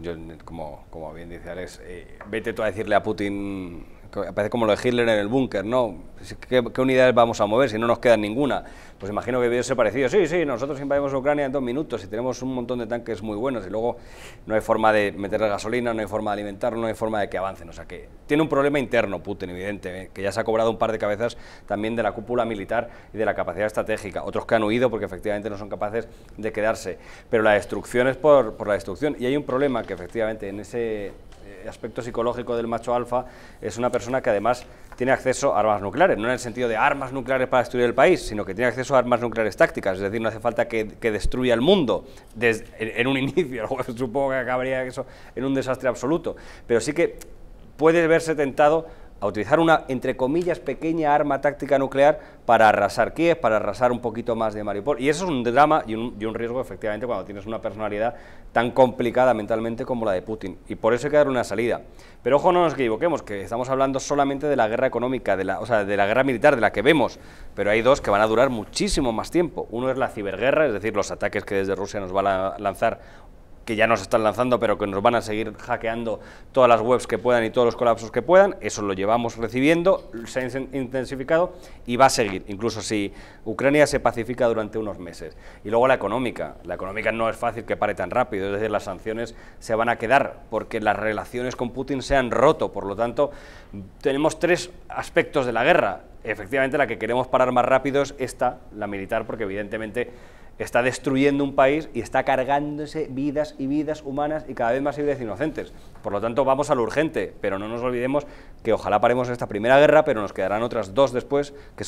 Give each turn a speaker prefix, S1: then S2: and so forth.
S1: Yo, como, como bien dice Alex, eh, vete tú a decirle a Putin aparece como lo de Hitler en el búnker, ¿no? Pues, ¿Qué, unidades vamos a mover si no nos queda ninguna? Pues imagino que debe parecido. Sí, sí, nosotros invadimos Ucrania en dos minutos y tenemos un montón de tanques muy buenos y luego no hay forma de meterle gasolina, no hay forma de alimentar, no hay forma de que avancen. O sea que tiene un problema interno Putin, evidente, ¿eh? que ya se ha cobrado un par de cabezas también de la cúpula militar y de la capacidad estratégica. Otros que han huido porque efectivamente no son capaces de quedarse. Pero la destrucción es por, por la destrucción. Y hay un problema que efectivamente en ese aspecto psicológico del macho alfa es una persona que además tiene acceso a armas nucleares, no en el sentido de armas nucleares para destruir el país, sino que tiene acceso a armas nucleares tácticas, es decir, no hace falta que, destruya el mundo en, un inicio, supongo que acabaría eso en un desastre absoluto, pero sí que puede verse tentado a utilizar una, entre comillas, pequeña arma táctica nuclear para arrasar Kiev, para arrasar un poquito más de Mariupol. Y eso es un drama y un, riesgo, efectivamente, cuando tienes una personalidad tan complicada mentalmente como la de Putin. Y por eso hay que dar una salida. Pero ojo, no nos equivoquemos, que estamos hablando solamente de la guerra económica, de la, o sea, de la guerra militar, de la que vemos. Pero hay dos que van a durar muchísimo más tiempo. Uno es la ciberguerra, es decir, los ataques que desde Rusia nos van a lanzar que ya nos están lanzando, pero que nos van a seguir hackeando todas las webs que puedan y todos los colapsos que puedan. Eso lo llevamos recibiendo, se ha intensificado y va a seguir, incluso si Ucrania se pacifica durante unos meses. Y luego la económica. La económica no es fácil que pare tan rápido, es decir, las sanciones se van a quedar porque las relaciones con Putin se han roto. Por lo tanto, tenemos tres aspectos de la guerra. Efectivamente, la que queremos parar más rápido es esta, la militar, porque evidentemente está destruyendo un país y está cargándose vidas y vidas humanas y cada vez más vidas inocentes. Por lo tanto, vamos a lo urgente, pero no nos olvidemos que ojalá paremos esta primera guerra, pero nos quedarán otras dos después, que